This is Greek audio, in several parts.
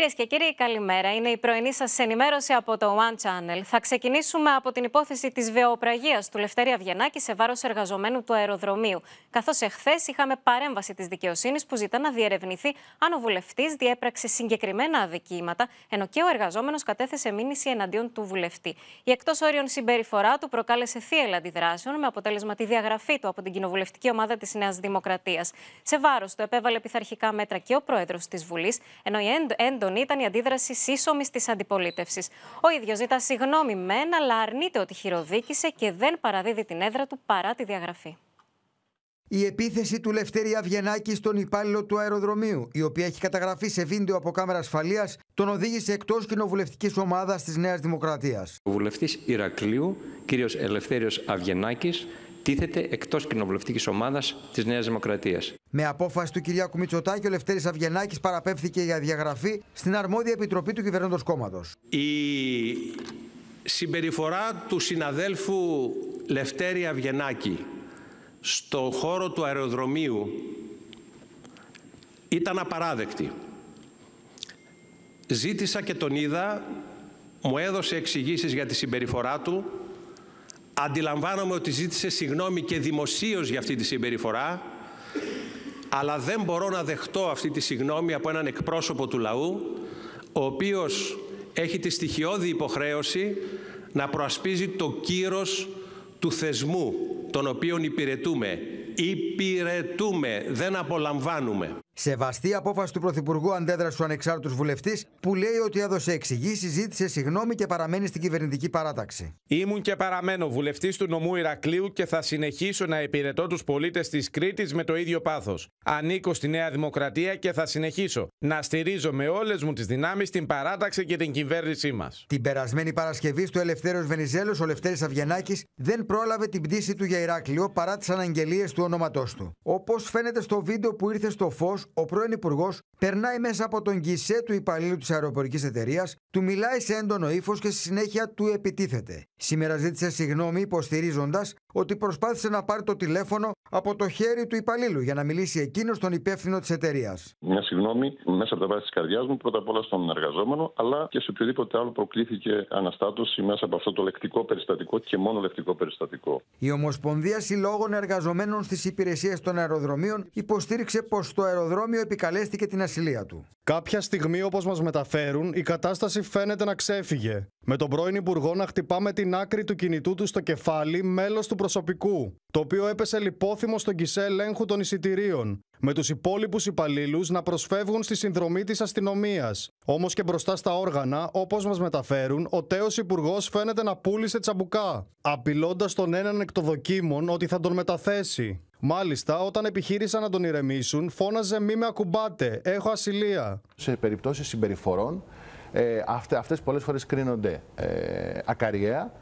Κυρίες και κύριοι, καλημέρα. Είναι η πρωινή σας ενημέρωση από το One Channel. Θα ξεκινήσουμε από την υπόθεση της βεοπραγίας του Λευτέρη Αβγενάκη σε βάρος εργαζομένου του αεροδρομίου. Καθώς εχθές είχαμε παρέμβαση της δικαιοσύνης που ζητά να διερευνηθεί αν ο βουλευτής διέπραξε συγκεκριμένα αδικήματα, ενώ και ο εργαζόμενος κατέθεσε μήνυση εναντίον του βουλευτή. Η εκτός όριων συμπεριφορά του προκάλεσε θύελα αντιδράσεων με αποτέλεσμα τη διαγραφή του από την κοινοβουλευτική ομάδα της Νέας Δημοκρατίας. Σε βάρος του επέβαλε πειθαρχικά μέτρα και ο πρόεδρος της Βουλής, ενώ η έντονη ήταν η αντίδραση σύσσωμης της αντιπολίτευσης. Ο ίδιος ζητά συγγνώμη μεν, αλλά αρνείται ότι χειροδίκησε και δεν παραδίδει την έδρα του παρά τη διαγραφή. Η επίθεση του Λευτέρη Αβγενάκη στον υπάλληλο του αεροδρομίου, η οποία έχει καταγραφεί σε βίντεο από κάμερας ασφαλείας, τον οδήγησε εκτός κοινοβουλευτικής ομάδας της Νέας Δημοκρατίας. Ο βουλευτής Ηρακλείου, κ. Ελευθέριος Αβγενάκης τίθεται εκτός κοινοβουλευτικής ομάδας της Νέας Δημοκρατίας. Με απόφαση του κυρία Μητσοτάκη, ο Λευτέρης Αυγενάκης παραπέμφθηκε για διαγραφή στην αρμόδια επιτροπή του κυβερνώντος κόμματος. Η συμπεριφορά του συναδέλφου Λευτέρη Αυγενάκη στον χώρο του αεροδρομίου ήταν απαράδεκτη. Ζήτησα και τον είδα, μου έδωσε εξηγήσεις για τη συμπεριφορά του Αντιλαμβάνομαι ότι ζήτησε συγνώμη και δημοσίως για αυτή τη συμπεριφορά, αλλά δεν μπορώ να δεχτώ αυτή τη συγνώμη από έναν εκπρόσωπο του λαού, ο οποίος έχει τη στοιχειώδη υποχρέωση να προασπίζει το κύρος του θεσμού, τον οποίον υπηρετούμε. Υπηρετούμε, δεν απολαμβάνουμε. Σεβαστή απόφαση του Πρωθυπουργού αντέδρασε ο ανεξάρτητος βουλευτής, που λέει ότι έδωσε εξηγήσεις, ζήτησε συγγνώμη και παραμένει στην κυβερνητική παράταξη. Ήμουν και παραμένω βουλευτής του νομού Ηρακλείου και θα συνεχίσω να υπηρετώ τους πολίτες της Κρήτης με το ίδιο πάθος. Ανήκω στη Νέα Δημοκρατία και θα συνεχίσω να στηρίζω με όλες μου τις δυνάμεις την παράταξη και την κυβέρνησή μας. Την περασμένη Παρασκευή στο Ελευθέρω Βενιζέλος, ο Λευτέρης Αυγενάκη δεν πρόλαβε την πτήση του για Ηράκλειο παρά τις αναγγελίες του ονόματός του. Όπως φαίνεται στο βίντεο που ήρθε στο φως, ο πρώην Υπουργός περνάει μέσα από τον γκισέ του υπαλλήλου της αεροπορικής εταιρείας, του μιλάει σε έντονο ύφος και στη συνέχεια του επιτίθεται. Σήμερα ζήτησε συγγνώμη υποστηρίζοντας ότι προσπάθησε να πάρει το τηλέφωνο από το χέρι του υπαλλήλου για να μιλήσει εκείνος τον υπεύθυνο της εταιρείας. Μια συγγνώμη μέσα από τα βάση της καρδιάς μου, πρώτα απ' όλα στον εργαζόμενο, αλλά και σε οποιοδήποτε άλλο προκλήθηκε αναστάτωση μέσα από αυτό το λεκτικό περιστατικό και μόνο λεκτικό περιστατικό. Η Ομοσπονδία Συλλόγων Εργαζομένων στις Υπηρεσίες των Αεροδρομίων υποστήριξε πως το αεροδρόμιο δρόμιο επικαλέστηκε την ασυλία του. Κάποια στιγμή, όπως μας μεταφέρουν, η κατάσταση φαίνεται να ξέφυγε. Με τον πρώην Υπουργό να χτυπά με την άκρη του κινητού του στο κεφάλι μέλος του προσωπικού, το οποίο έπεσε λιπόθυμο στον κησέ ελέγχου των εισιτηρίων, με τους υπόλοιπους υπαλλήλους να προσφεύγουν στη συνδρομή της αστυνομίας. Όμως και μπροστά στα όργανα, όπως μας μεταφέρουν, ο τέος Υπουργός φαίνεται να πούλησε τσαμπουκά, απειλώντας τον έναν εκ ότι θα τον μεταθέσει. Μάλιστα, όταν επιχείρησαν να τον ηρεμήσουν, φώναζε «Μη με ακουμπάτε, έχω ασυλία». Σε περιπτώσεις συμπεριφορών, ε, αυτές, αυτές πολλές φορές κρίνονται ε, ακαριέα.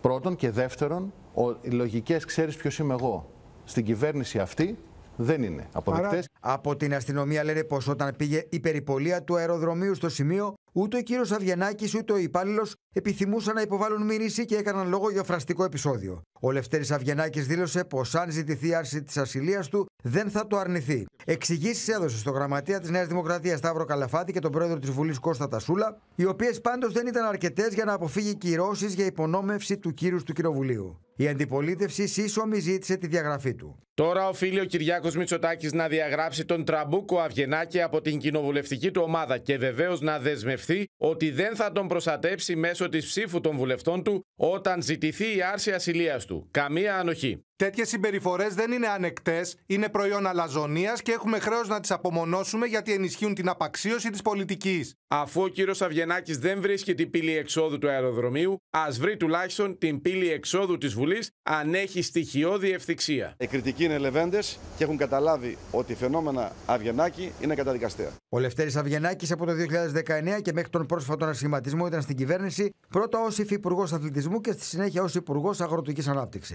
Πρώτον και δεύτερον, οι λογικές «ξέρεις ποιος είμαι εγώ» στην κυβέρνηση αυτή δεν είναι αποδεκτές. από την αστυνομία λένε πως όταν πήγε η περιπολία του αεροδρομίου στο σημείο Ούτε ο κύριος Αβγενάκης ούτε ο υπάλληλος επιθυμούσαν να υποβάλουν μήνυση και έκαναν λόγο για φραστικό επεισόδιο. Ο Λευτέρης Αβγενάκης δήλωσε πως αν ζητηθεί άρση της ασυλίας του, δεν θα το αρνηθεί. Εξηγήσεις έδωσε στο γραμματεία της Νέας Δημοκρατίας Σταύρο Καλαφάτη και τον πρόεδρο της Βουλής Κώστα Τασούλα, οι οποίες πάντως δεν ήταν αρκετές για να αποφύγει κυρώσεις για υπονόμευση του κύρους του Κοινοβουλίου. Η αντιπολίτευση σύσσωμη ζήτησε τη διαγραφή του. Τώρα οφείλει ο Κυριάκος Μητσοτάκης να διαγράψει τον Τραμπούκο Αυγενάκη από την κοινοβουλευτική του ομάδα και βεβαίως να δεσμευτεί ότι δεν θα τον προστατέψει μέσω της ψήφου των βουλευτών του όταν ζητηθεί η άρση ασυλίας του. Καμία ανοχή. Τέτοιες συμπεριφορές δεν είναι ανεκτές, είναι προϊόν αλαζονίας και έχουμε χρέος να τις απομονώσουμε γιατί ενισχύουν την απαξίωση της πολιτικής. Αφού ο κύριος Αυγενάκης δεν βρίσκει την πύλη εξόδου του αεροδρομίου, ας βρει τουλάχιστον την πύλη εξόδου της Βουλής αν έχει στοιχειώδη ευθυξία. Οι κριτικοί είναι λεβέντες και έχουν καταλάβει ότι φαινόμενα Αυγενάκη είναι καταδικαστέα. Ο Λευτέρης Αυγενάκης από το 2019 και μέχρι τον πρόσφατο ανασχηματισμό ήταν στην κυβέρνηση πρώτα ως υφυπουργός αθλητισμού και στη συνέχεια ως υπουργός αγροτικής ανάπτυξης.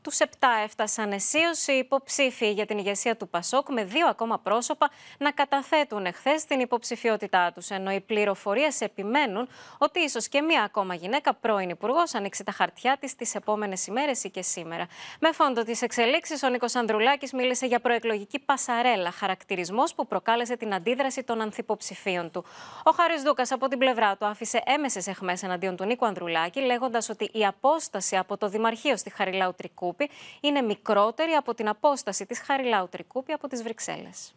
Του 7 έφτασαν αισίως οι υποψήφοι για την ηγεσία του Πασόκ με δύο ακόμα πρόσωπα να καταθέτουν εχθές την υποψηφιότητά τους. Ενώ οι πληροφορίες επιμένουν ότι ίσως και μία ακόμα γυναίκα, πρώην υπουργός, ανοίξει τα χαρτιά της τις επόμενες ημέρες ή και σήμερα. Με φόντο τι εξελίξει, ο Νίκος Ανδρουλάκης μίλησε για προεκλογική πασαρέλα, χαρακτηρισμός που προκάλεσε την αντίδραση των ανθυποψηφίων του. Ο Χάρης Δούκας από την πλευρά του άφησε έμεσες εχμές εναντίον του Νίκο Ανδρουλάκη, λέγοντας ότι η απόσταση από το Δημαρχείο στη Χαριλάου είναι μικρότερη από την απόσταση της Χαριλάου Τρικούπη από τις Βρυξέλλες.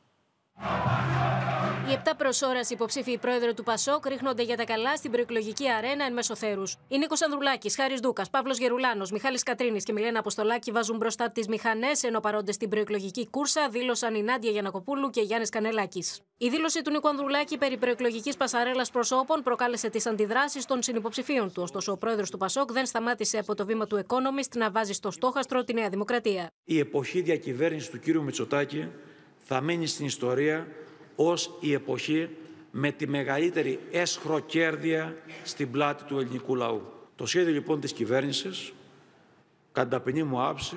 Οι 7 προ υποψήφοι πρόεδρο του Πασόκ ρίχνονται για τα καλά στην προεκλογική αρένα εν θέρου. Οι Νίκος Ανδρουλάκης, Χάρης Δούκας, Παύλος Γερουλάνος, Μιχάλης Κατρίνης και Μιλένα Αποστολάκη βάζουν μπροστά τις μηχανές, ενώ παρόντες στην προεκλογική κούρσα δήλωσαν η Νάντια Γιανακοπούλου και Γιάννης Κανελάκης. Η δήλωση του Νίκο Ανδρουλάκη περί προεκλογικής πασαρέλας προσώπων προκάλεσε τις αντιδράσεις των συνυποψηφίων του. Ωστόσο, ο πρόεδρος του Πασόκ δεν σταμάτησε από το βήμα του Economist να βάζει στο στόχαστρο τη Νέα Δημοκρατία. Η εποχή διακυβέρνησης του κ. Μητσοτάκη θα μείνει στην ιστορία ως η εποχή με τη μεγαλύτερη έσχροκέρδεια στην πλάτη του ελληνικού λαού. Το σχέδιο λοιπόν της κυβέρνησης, κατά ποινή μου άψη,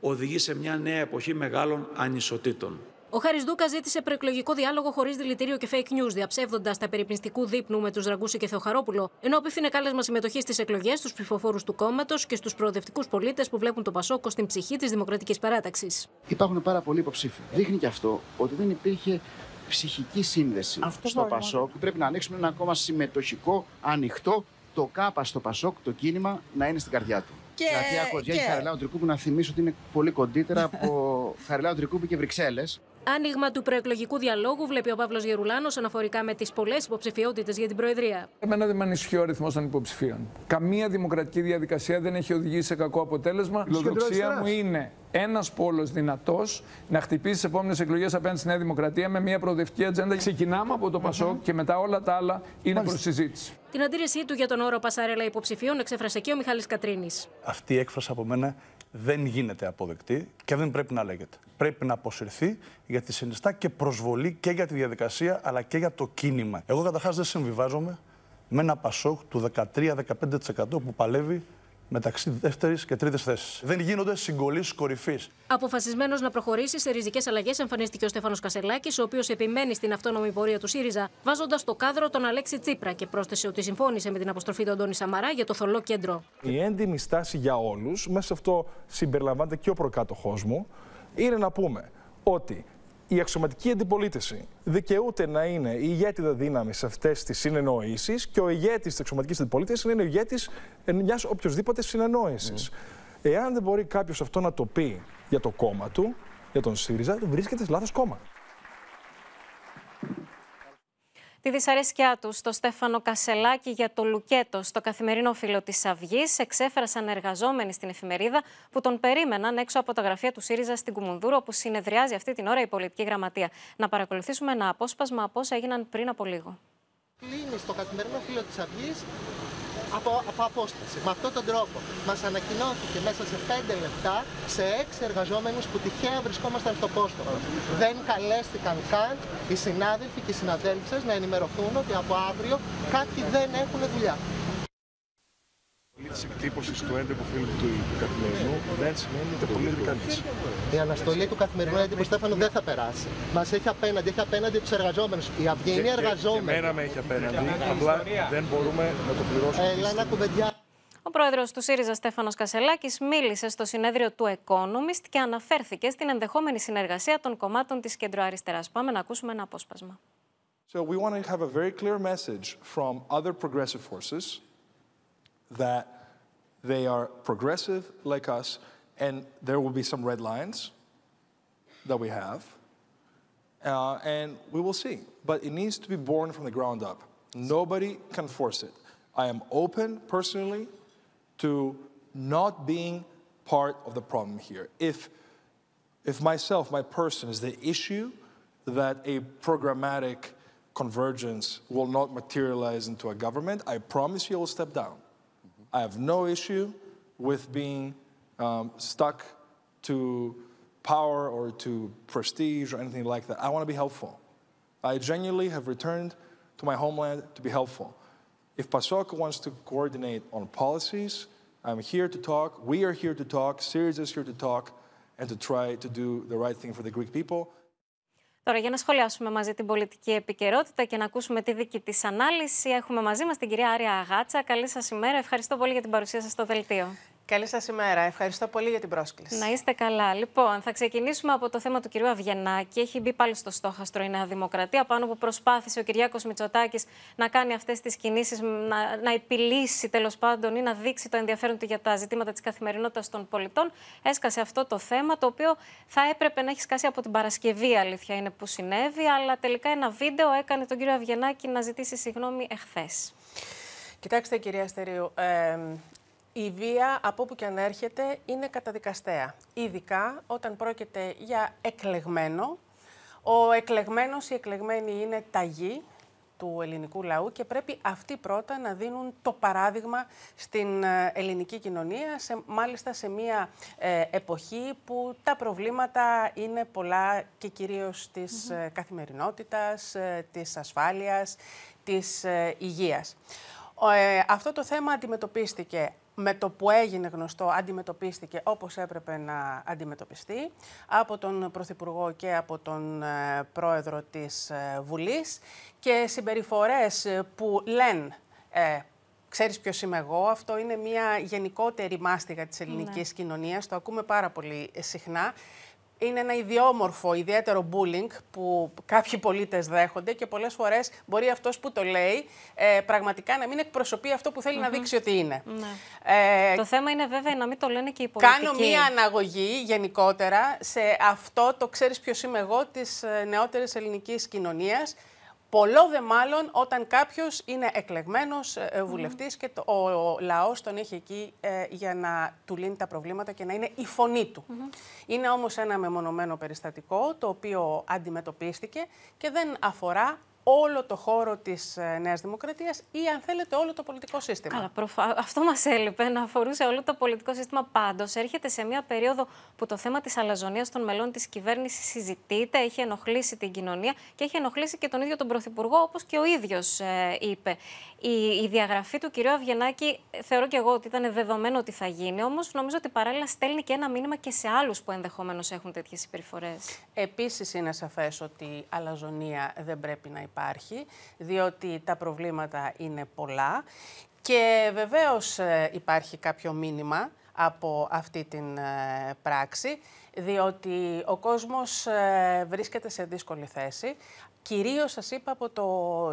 οδηγεί σε μια νέα εποχή μεγάλων ανισοτήτων. Ο Χάρης Δούκα ζήτησε προεκλογικό διάλογο χωρίς δηλητήριο και fake news, διαψεύδοντας τα περιπνιστικού δείπνου με τους Ραγκούση και Θεοχαρόπουλο, ενώ απίθυνε κάλεσμα συμμετοχής στις εκλογές στους ψηφοφόρους του κόμματος και στους προοδευτικούς πολίτες που βλέπουν το Πασόκο στην ψυχή της Δημοκρατικής Παράταξης. Υπάρχουν πάρα πολλοί υποψήφοι. Δείχνει και αυτό ότι δεν υπήρχε ψυχική σύνδεση αυτό στο Πασόκ. Πρέπει να ανοίξουμε ένα ακόμα συμμετοχικό, ανοιχτό, το ΚΑΠΑ στο Πασόκ, το κίνημα να είναι στην καρδιά του. Και... ακούς, γιατί και... Χαριλάου Τρικούπου, να θυμίσω ότι είναι πολύ κοντύτερα από Χαριλάου τρικούπη και Βρυξέλλες. Άνοιγμα του προεκλογικού διαλόγου βλέπει ο Παύλος Γερουλάνος αναφορικά με τις πολλές υποψηφιότητες για την Προεδρία. Εμένα δεν με ανησυχεί ο αριθμός των υποψηφίων. Καμία δημοκρατική διαδικασία δεν έχει οδηγήσει σε κακό αποτέλεσμα. Η φιλοδοξία μου είναι ένας πόλος δυνατός να χτυπήσει τις επόμενες εκλογές απέναντι στη Νέα Δημοκρατία με μια προοδευτική ατζέντα. Ξεκινάμε από το πασοκ και μετά όλα τα άλλα είναι προς συζήτηση. Την αντίρρησή του για τον όρο Πασαρέλα υποψηφίων εξέφρασε και ο Μιχάλης Κατρίνης. Αυτή η έκφραση από μένα δεν γίνεται αποδεκτή και δεν πρέπει να λέγεται. Πρέπει να αποσυρθεί γιατί συνιστά και προσβολή και για τη διαδικασία αλλά και για το κίνημα. Εγώ καταρχάς δεν συμβιβάζομαι με ένα πασόκ του 13-15% που παλεύει μεταξύ δεύτερης και τρίτης θέσης. Δεν γίνονται συγκολή κορυφής. Αποφασισμένος να προχωρήσει σε ριζικές αλλαγές, εμφανίστηκε ο Στέφανος Κασελάκης, ο οποίος επιμένει στην αυτόνομη πορεία του ΣΥΡΙΖΑ, βάζοντας το κάδρο τον Αλέξη Τσίπρα και πρόσθεσε ότι συμφώνησε με την αποστροφή του Αντώνη Σαμαρά για το θολό κέντρο. Η έντιμη στάση για όλους, μέσα σε αυτό συμπεριλαμβάνεται και ο προκάτοχός μου, είναι να πούμε ότι η αξιωματική αντιπολίτευση δικαιούται να είναι η ηγέτιδα δύναμη σε αυτές τις συνεννοήσεις και ο ηγέτης της αξιωματικής αντιπολίτευσης είναι ο ηγέτης μιας οποιοδήποτε συνεννόησης. Εάν δεν μπορεί κάποιος αυτό να το πει για το κόμμα του, για τον ΣΥΡΙΖΑ, βρίσκεται σε λάθος κόμμα τη δυσαρέσκειά τους στο Στέφανο Κασελάκη για το Λουκέτο στο καθημερινό φίλο της Αυγής εξέφρασαν εργαζόμενοι στην εφημερίδα που τον περίμεναν έξω από τα γραφεία του ΣΥΡΙΖΑ στην Κουμουνδούρο, όπου συνεδριάζει αυτή την ώρα η πολιτική γραμματεία. Να παρακολουθήσουμε ένα απόσπασμα από όσα έγιναν πριν από λίγο. Κλείνει στο καθημερινό της Αυγής από, από απόσταση. Με αυτόν τον τρόπο μας ανακοινώθηκε μέσα σε 5 λεπτά σε 6 εργαζόμενους που τυχαία βρισκόμασταν στο πόστομα. Δεν καλέστηκαν καν οι συνάδελφοι και οι συναδέλφοι να ενημερωθούν ότι από αύριο κάποιοι δεν έχουν δουλειά. Η τη του έντυπου φίλου του, καθημερινού δεν σημαίνει το πολύ τη. Η αναστολή του καθημερινού έντυπου Στέφανο δεν θα περάσει. Μας έχει απέναντι, έχει απέναντι τους εργαζόμενους. Η Αυγή είναι εργαζόμενη. Εμένα με έχει απέναντι. Απλά δεν μπορούμε να το πληρώσουμε. Έλα να κουβεντιά. Ο πρόεδρος του ΣΥΡΙΖΑ Στέφανος Κασελάκης μίλησε στο συνέδριο του Economist και αναφέρθηκε στην ενδεχόμενη συνεργασία των κομμάτων της κεντροαριστεράς. Πάμε να ακούσουμε ένα απόσπασμα. So we want to have a very clear message from other progressive forces that they are progressive like us, and there will be some red lines that we have, uh, and we will see. But it needs to be born from the ground up. Nobody can force it. I am open personally to not being part of the problem here. If, if myself, my person, is the issue that a programmatic convergence will not materialize into a government, I promise you I will step down. I have no issue with being um, stuck to power or to prestige or anything like that. I want to be helpful. I genuinely have returned to my homeland to be helpful. If PASOK wants to coordinate on policies, I'm here to talk. We are here to talk. Syriza is here to talk and to try to do the right thing for the Greek people. Τώρα, για να σχολιάσουμε μαζί την πολιτική επικαιρότητα και να ακούσουμε τη δική της ανάλυση, έχουμε μαζί μας την κυρία Άρια Αγάτσα. Καλή σας ημέρα. Ευχαριστώ πολύ για την παρουσία σας στο δελτίο. Καλή σας ημέρα. Ευχαριστώ πολύ για την πρόσκληση. Να είστε καλά. Λοιπόν, θα ξεκινήσουμε από το θέμα του κυρίου Αβγενάκη. Έχει μπει πάλι στο στόχαστρο η Νέα Δημοκρατία, πάνω που προσπάθησε ο Κυριάκος Μητσοτάκης να κάνει αυτές τις κινήσεις, να, να επιλύσει τέλος πάντων ή να δείξει το ενδιαφέρον του για τα ζητήματα της καθημερινότητας των πολιτών. Έσκασε αυτό το θέμα, το οποίο θα έπρεπε να έχει σκάσει από την Παρασκευή, αλήθεια είναι που συνέβη, αλλά τελικά ένα βίντεο έκανε τον κύριο Αβγενάκη να ζητήσει συγγνώμη εχθές. Κοιτάξτε, κυρία Στερίου, ε, η βία, από όπου και αν έρχεται, είναι καταδικαστέα. Ειδικά όταν πρόκειται για εκλεγμένο. Ο εκλεγμένος ή εκλεγμένη είναι ταγή του ελληνικού λαού και πρέπει αυτοί πρώτα να δίνουν το παράδειγμα στην ε, ελληνική κοινωνία, σε, μάλιστα σε μια ε, εποχή που τα προβλήματα είναι πολλά και κυρίως της ε, καθημερινότητας, της ασφάλειας, της υγείας. αυτό το θέμα αντιμετωπίστηκε με το που έγινε γνωστό αντιμετωπίστηκε όπως έπρεπε να αντιμετωπιστεί από τον Πρωθυπουργό και από τον ε, Πρόεδρο της ε, Βουλής και συμπεριφορές ε, που λένε ε, Ξέρεις ποιος είμαι εγώ. Αυτό είναι μια γενικότερη μάστιγα της ελληνικής ναι. κοινωνίας. Το ακούμε πάρα πολύ συχνά είναι ένα ιδιόμορφο, ιδιαίτερο bullying που κάποιοι πολίτες δέχονται και πολλές φορές μπορεί αυτός που το λέει ε, πραγματικά να μην εκπροσωπεί αυτό που θέλει να δείξει ότι είναι. Ναι. Ε, το θέμα είναι βέβαια να μην το λένε και οι πολιτικοί. Κάνω μία αναγωγή γενικότερα σε αυτό το ξέρεις ποιος είμαι εγώ της ε, νεότερης ελληνικής κοινωνίας Πολλό δε μάλλον όταν κάποιος είναι εκλεγμένος ε, ε, βουλευτής και το, ο, λαός τον έχει εκεί ε, για να του λύνει τα προβλήματα και να είναι η φωνή του. Είναι όμως ένα μεμονωμένο περιστατικό το οποίο αντιμετωπίστηκε και δεν αφορά όλο το χώρο της ε, Νέας Δημοκρατίας ή, αν θέλετε, όλο το πολιτικό σύστημα. Καλά, αυτό μας έλειπε, να αφορούσε όλο το πολιτικό σύστημα. Πάντως, έρχεται σε μια περίοδο που το θέμα της αλαζονίας των μελών της κυβέρνησης συζητείται, έχει ενοχλήσει την κοινωνία και έχει ενοχλήσει και τον ίδιο τον Πρωθυπουργό, όπως και ο ίδιος ε, είπε η, η διαγραφή του κυρίου Αυγενάκη θεωρώ και εγώ ότι ήταν δεδομένο ότι θα γίνει. Όμως νομίζω ότι παράλληλα στέλνει και ένα μήνυμα και σε άλλους που ενδεχομένως έχουν τέτοιες συμπεριφορές. Επίσης είναι σαφές ότι αλαζονία δεν πρέπει να υπάρχει, διότι τα προβλήματα είναι πολλά. Και βεβαίως ε, υπάρχει κάποιο μήνυμα από αυτή την ε, πράξη, διότι ο κόσμος ε, βρίσκεται σε δύσκολη θέση. Κυρίως σας είπα από το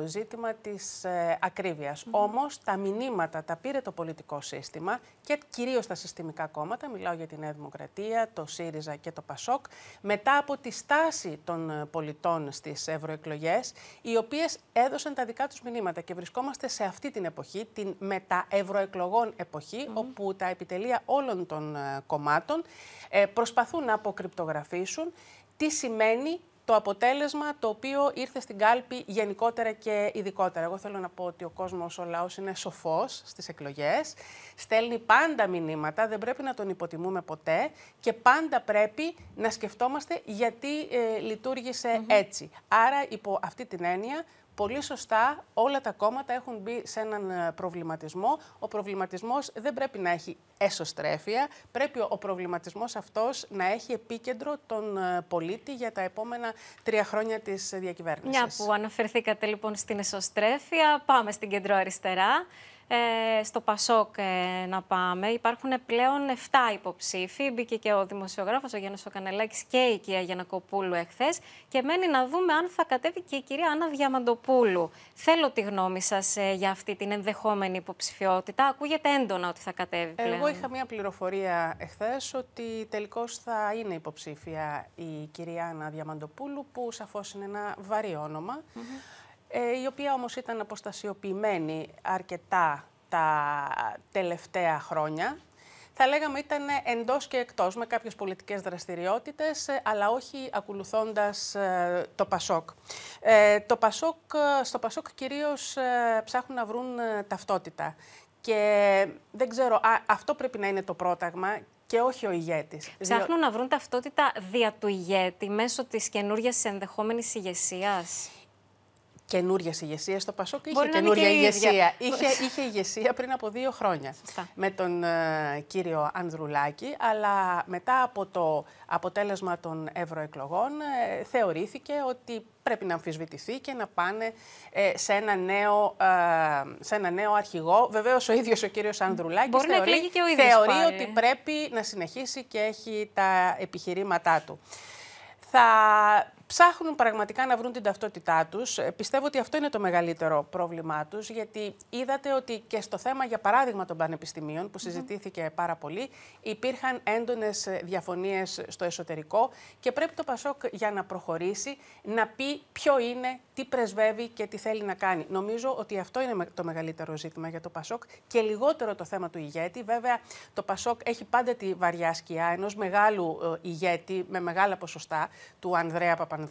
ζήτημα της ε, ακρίβειας. Όμως τα μηνύματα τα πήρε το πολιτικό σύστημα και κυρίως τα συστημικά κόμματα, μιλάω για τη Νέα Δημοκρατία, το ΣΥΡΙΖΑ και το ΠΑΣΟΚ, μετά από τη στάση των ε, πολιτών στις ευρωεκλογές, οι οποίες έδωσαν τα δικά τους μηνύματα και βρισκόμαστε σε αυτή την εποχή, την μεταευρωεκλογών εποχή, όπου τα επιτελεία όλων των ε, κομμάτων ε, προσπαθούν να αποκρυπτογραφήσουν τι σημαίνει το αποτέλεσμα το οποίο ήρθε στην κάλπη γενικότερα και ειδικότερα. Εγώ θέλω να πω ότι ο κόσμος, ο λαός είναι σοφός στις εκλογές, στέλνει πάντα μηνύματα, δεν πρέπει να τον υποτιμούμε ποτέ και πάντα πρέπει να σκεφτόμαστε γιατί ε, λειτουργησε έτσι. Άρα υπό αυτή την έννοια Πολύ σωστά όλα τα κόμματα έχουν μπει σε έναν ε, προβληματισμό. Ο προβληματισμός δεν πρέπει να έχει εσωστρέφεια. Πρέπει ο προβληματισμός αυτός να έχει επίκεντρο τον ε, πολίτη για τα επόμενα τρία χρόνια της διακυβέρνησης. Μια που αναφερθήκατε λοιπόν στην εσωστρέφεια, πάμε στην κεντροαριστερά. αριστερά ε, στο Πασόκ ε, να πάμε. Υπάρχουν πλέον 7 υποψήφοι. Μπήκε και ο δημοσιογράφος, ο Γιάννης Κανελάκης και η κυρία Γιανακοπούλου εχθές. Και μένει να δούμε αν θα κατέβει και η κυρία Άννα Διαμαντοπούλου. Θέλω τη γνώμη σας ε, για αυτή την ενδεχόμενη υποψηφιότητα. Ακούγεται έντονα ότι θα κατέβει πλέον. Εγώ είχα μια πληροφορία εχθές ότι τελικώς θα είναι υποψήφια η κυρία Άννα Διαμαντοπούλου που σαφώς είναι ένα βαρύ όνομα. Ε, η οποία όμως ήταν αποστασιοποιημένη αρκετά τα τελευταία χρόνια. Θα λέγαμε ήταν εντός και εκτός με κάποιες πολιτικές δραστηριότητες, ε, αλλά όχι ακολουθώντας ε, το ΠΑΣΟΚ. Το ΠΑΣΟΚ στο ΠΑΣΟΚ κυρίως ψάχνουν να βρουν ταυτότητα. Και δεν ξέρω, αυτό πρέπει να είναι το πρόταγμα και όχι ο ηγέτης. Ψάχνουν να βρουν ταυτότητα δια του ηγέτη μέσω της καινούργιας ενδεχόμενης ηγεσίας καινούριε ηγεσίας στο Πασόκ είχε καινούρια ηγεσία. Είχε, είχε ηγεσία πριν από δύο χρόνια. Με τον ε, κύριο Ανδρουλάκη, αλλά μετά από το αποτέλεσμα των ευρωεκλογών ε, θεωρήθηκε ότι πρέπει να αμφισβητηθεί και να πάνε ε, σε, ένα νέο, σε ένα νέο αρχηγό. Βεβαίως ο ίδιος ο κύριος Ανδρουλάκης θεωρεί, ότι πρέπει να συνεχίσει και έχει τα επιχειρήματά του. Θα ψάχνουν πραγματικά να βρουν την ταυτότητά τους. Ε, πιστεύω ότι αυτό είναι το μεγαλύτερο πρόβλημά τους, γιατί είδατε ότι και στο θέμα, για παράδειγμα, των πανεπιστημίων, που συζητήθηκε πάρα πολύ, υπήρχαν έντονες διαφωνίες στο εσωτερικό και πρέπει το Πασόκ για να προχωρήσει να πει ποιο είναι, τι πρεσβεύει και τι θέλει να κάνει. Νομίζω ότι αυτό είναι το μεγαλύτερο ζήτημα για το Πασόκ και λιγότερο το θέμα του ηγέτη. Βέβαια, το Πασόκ έχει πάντα τη βαριά σκιά ενός μεγάλου ε, ηγέτη με μεγάλα ποσοστά του Ανδρέα Παπανδρέα.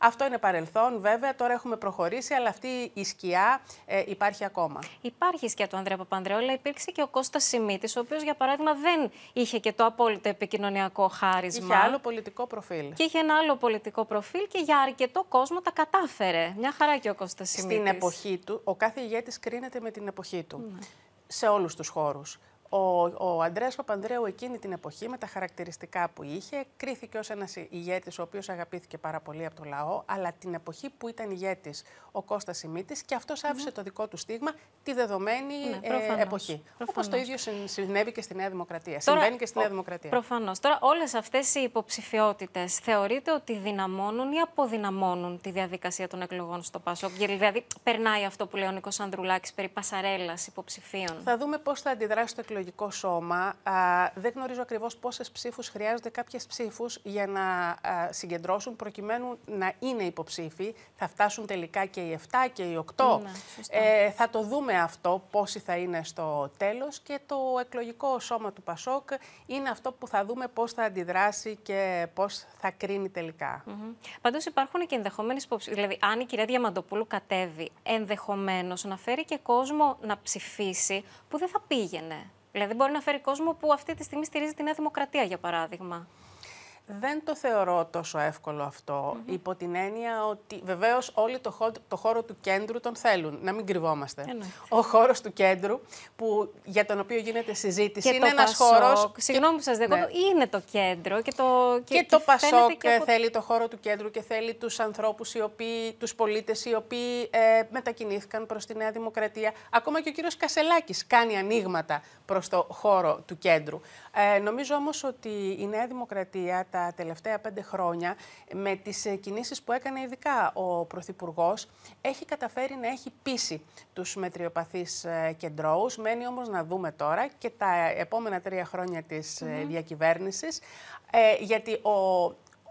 Αυτό είναι παρελθόν, βέβαια. Τώρα έχουμε προχωρήσει, αλλά αυτή η σκιά ε, υπάρχει ακόμα. Υπάρχει η σκιά του Ανδρέα Παπανδρέου, αλλά υπήρξε και ο Κώστας Σιμίτης, ο οποίος, για παράδειγμα, δεν είχε και το απόλυτο επικοινωνιακό χάρισμα. Είχε άλλο πολιτικό προφίλ. Και είχε ένα άλλο πολιτικό προφίλ και για αρκετό κόσμο τα κατάφερε. Μια χαρά και ο Κώστας Σιμίτη. Στην εποχή του, ο κάθε ηγέτης κρίνεται με την εποχή του. Ναι. Σε όλους τους χώρους. Ο, ο Αντρέας Παπανδρέου εκείνη την εποχή με τα χαρακτηριστικά που είχε κρίθηκε ως ένας ηγέτης ο οποίος αγαπήθηκε πάρα πολύ από το λαό αλλά την εποχή που ήταν ηγέτης ο Κώστας Σιμίτης και αυτός άφησε το δικό του στίγμα τη δεδομένη ναι, ε, εποχή. Όπως το ίδιο συνέβη και στη Νέα Δημοκρατία. Τώρα, Συμβαίνει και στη Νέα Δημοκρατία. Προφανώς. Τώρα όλες αυτές οι υποψηφιότητες θεωρείτε ότι δυναμώνουν ή αποδυναμώνουν τη διαδικασία των εκλογών στο Πάσο. Δηλαδή περνάει αυτό που λέει ο Νίκος Ανδρουλάκης περί πασαρέλας υποψηφίων. Θα δούμε πώς θα αντιδράσει το εκλογικό εκλογικό σώμα. Δεν γνωρίζω ακριβώς πόσες ψήφους χρειάζονται κάποιες ψήφους για να συγκεντρώσουν προκειμένου να είναι υποψήφοι. Θα φτάσουν τελικά και οι 7 και οι 8. Ναι, ε, θα το δούμε αυτό πόσοι θα είναι στο τέλος και το εκλογικό σώμα του Πασόκ είναι αυτό που θα δούμε πώς θα αντιδράσει και πώς θα κρίνει τελικά. Mm Πάντως υπάρχουν και ενδεχομένες υποψήφοι. Δηλαδή αν η κυρία Διαμαντοπούλου κατέβει ενδεχομένως να φέρει και κόσμο να ψηφίσει που δεν θα πήγαινε. Δηλαδή, μπορεί να φέρει κόσμο που αυτή τη στιγμή στηρίζει τη Νέα Δημοκρατία, για παράδειγμα. Δεν το θεωρώ τόσο εύκολο αυτό, mm υπό την έννοια ότι βεβαίως όλοι το, το χώρο του κέντρου τον θέλουν. Να μην κρυβόμαστε. Ο χώρος του κέντρου, που, για τον οποίο γίνεται συζήτηση, και είναι Πασόκ, χώρος... Συγγνώμη που σας διακόπτω, ναι. είναι το κέντρο. Και το, και, το Πασόκ και θέλει το χώρο του κέντρου και θέλει τους ανθρώπους, τους πολίτες, οι οποίοι ε, μετακινήθηκαν προς τη Νέα Δημοκρατία. Ακόμα και ο κύριος Κασελάκης κάνει ανοίγματα προς το χώρο του κέντρου. Ε, νομίζω όμως ότι η Νέα Δημοκρατία τα τελευταία πέντε χρόνια, με τις ε, κινήσεις που έκανε ειδικά ο Πρωθυπουργός, έχει καταφέρει να έχει πείσει τους μετριοπαθείς ε, κεντρώους. Μένει όμως να δούμε τώρα και τα επόμενα τρία χρόνια της mm γιατί ο,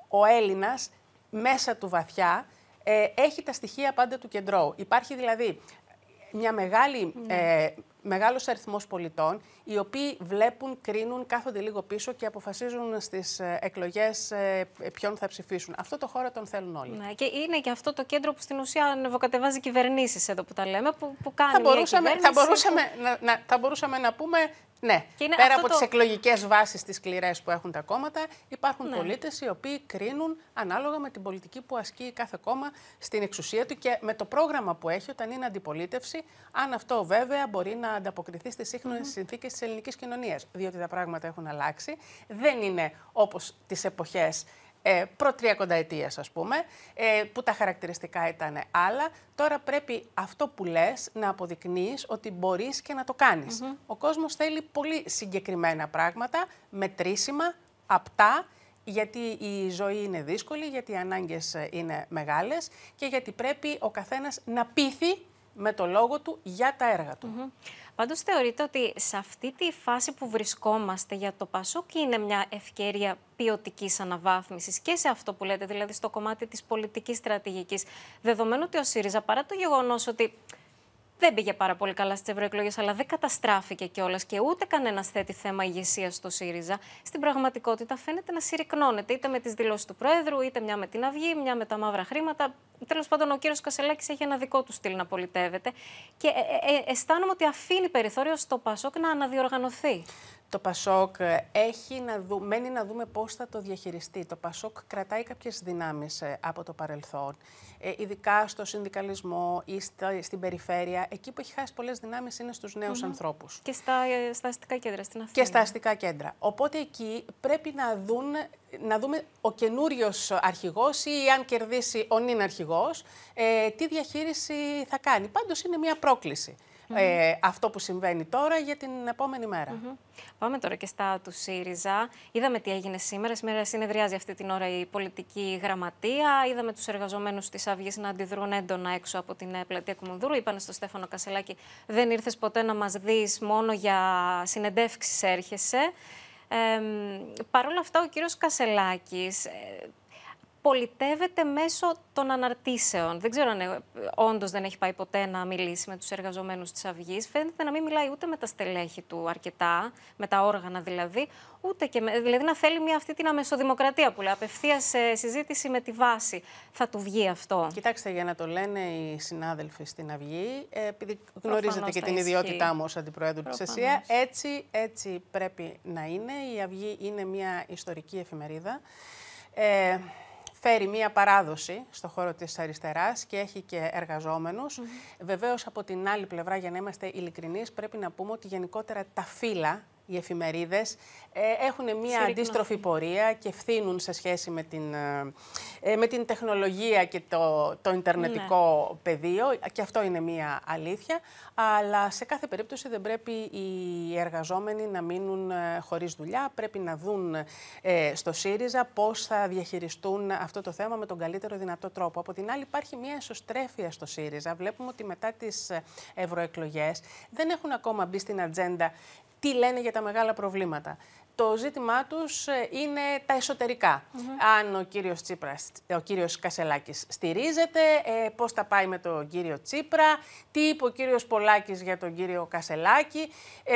ο Έλληνας μέσα του βαθιά έχει τα στοιχεία πάντα του κεντρώου. Υπάρχει δηλαδή μια μεγάλη... Ναι μεγάλος αριθμός πολιτών, οι οποίοι βλέπουν, κρίνουν, κάθονται λίγο πίσω και αποφασίζουν στις ε, εκλογές ε, ποιον θα ψηφίσουν. Αυτό το χώρο τον θέλουν όλοι. Ναι, και είναι και αυτό το κέντρο που στην ουσία ανεβοκατεβάζει κυβερνήσεις εδώ που τα λέμε, που, που κάνει θα μπορούσαμε, θα να, να, θα μπορούσαμε να πούμε ναι, πέρα από το... τις εκλογικές βάσεις τις σκληρές που έχουν τα κόμματα, υπάρχουν ναι. πολίτες οι οποίοι κρίνουν ανάλογα με την πολιτική που ασκεί κάθε κόμμα στην εξουσία του και με το πρόγραμμα που έχει όταν είναι αντιπολίτευση, αν αυτό βέβαια μπορεί να ανταποκριθεί στις σύγχρονες mm -hmm. συνθήκες της ελληνικής κοινωνίας. Διότι τα πράγματα έχουν αλλάξει. Δεν είναι όπως τις εποχές ε, προ ας πούμε, ε, που τα χαρακτηριστικά ήταν άλλα. Τώρα πρέπει αυτό που λες να αποδεικνύεις ότι μπορείς και να το κάνεις. Ο κόσμος θέλει πολύ συγκεκριμένα πράγματα, μετρήσιμα, απτά γιατί η ζωή είναι δύσκολη, γιατί οι ανάγκες ε, είναι μεγάλες και γιατί πρέπει ο καθένας να πείθει με το λόγο του για τα έργα του. Mm Πάντως θεωρείτε ότι σε αυτή τη φάση που βρισκόμαστε για το Πασόκ είναι μια ευκαιρία ποιοτικής αναβάθμισης και σε αυτό που λέτε, δηλαδή στο κομμάτι της πολιτικής στρατηγικής. Δεδομένου ότι ο ΣΥΡΙΖΑ παρά το γεγονός ότι δεν πήγε πάρα πολύ καλά στις ευρωεκλογές, αλλά δεν καταστράφηκε κιόλας και ούτε κανένας θέτει θέμα ηγεσία στο ΣΥΡΙΖΑ. Στην πραγματικότητα φαίνεται να συρρυκνώνεται είτε με τις δηλώσεις του Προέδρου, είτε μια με την Αυγή, μια με τα μαύρα χρήματα. Τέλος πάντων, ο κύριος Κασελάκης έχει ένα δικό του στυλ να πολιτεύεται. Και ε, ε, ε, αισθάνομαι ότι αφήνει περιθώριο στο Πασόκ να αναδιοργανωθεί. Το Πασόκ ε, έχει να μένει να δούμε πώς θα το διαχειριστεί. Το Πασόκ κρατάει κάποιες δυνάμεις ε, από το παρελθόν, ε, ειδικά στο συνδικαλισμό ή στην περιφέρεια. Εκεί που έχει χάσει πολλές δυνάμεις είναι στους νέους mm ανθρώπους. Και στα... αστικά κέντρα στην Αθήνα. Και στα αστικά κέντρα. Οπότε εκεί πρέπει να, δουν... να δούμε ο καινούριος αρχηγός ή αν κερδίσει ο νυν αρχηγός, ε, τι διαχείριση θα κάνει. Πάντως είναι μια πρόκληση ε, αυτό που συμβαίνει τώρα για την επόμενη Πάμε τώρα και στα του ΣΥΡΙΖΑ. Είδαμε τι έγινε σήμερα. Σήμερα συνεδριάζει αυτή την ώρα η πολιτική γραμματεία. Είδαμε τους εργαζομένους της Αυγής να αντιδρούν έντονα έξω από την ε, πλατεία Κουμουνδούρου. Είπαν στο Στέφανο Κασελάκη, δεν ήρθες ποτέ να μας δεις, μόνο για συνεντεύξεις έρχεσαι. Ε, Παρ' όλα αυτά, ο κύριος Κασελάκης. Ε, πολιτεύεται μέσω των αναρτήσεων. Δεν ξέρω αν ε, όντως δεν έχει πάει ποτέ να μιλήσει με τους εργαζομένους της Αυγής. Φαίνεται να μην μιλάει ούτε με τα στελέχη του αρκετά, με τα όργανα δηλαδή, ούτε και με, δηλαδή να θέλει μια αυτή την αμεσοδημοκρατία που λέει απευθεία σε συζήτηση με τη βάση. Θα του βγει αυτό. Κοιτάξτε, για να το λένε οι συνάδελφοι στην Αυγή, ε, επειδή γνωρίζετε και την ιδιότητά μου ως αντιπροέδρου της ΕΣΥΑ, έτσι, έτσι πρέπει να είναι. Η Αυγή είναι μια ιστορική εφημερίδα. Ε, φέρει μία παράδοση στο χώρο της αριστεράς και έχει και εργαζόμενους. Mm Βεβαίως από την άλλη πλευρά, για να είμαστε ειλικρινείς, πρέπει να πούμε ότι γενικότερα τα φύλλα οι εφημερίδες ε, έχουν μία αντίστροφη πορεία και φθήνουν σε σχέση με την, ε, ε, με την τεχνολογία και το, το ιντερνετικό ναι. πεδίο και αυτό είναι μία αλήθεια, αλλά σε κάθε περίπτωση δεν πρέπει οι εργαζόμενοι να μείνουν χωρίς δουλειά, πρέπει να δουν στο ΣΥΡΙΖΑ πώς θα διαχειριστούν αυτό το θέμα με τον καλύτερο δυνατό τρόπο. Από την άλλη υπάρχει μία εσωστρέφεια στο ΣΥΡΙΖΑ, βλέπουμε ότι μετά τις ευρωεκλογές δεν έχουν ακόμα μπει στην ατζέντα τι λένε για τα μεγάλα προβλήματα. Το ζήτημά τους ε, είναι τα εσωτερικά. Mm Αν ο κύριος, Τσίπρας, ο κύριος Κασελάκης στηρίζεται, ε, πώς τα πάει με τον κύριο Τσίπρα, τι είπε ο κύριος Πολάκης για τον κύριο Κασελάκη. Ε,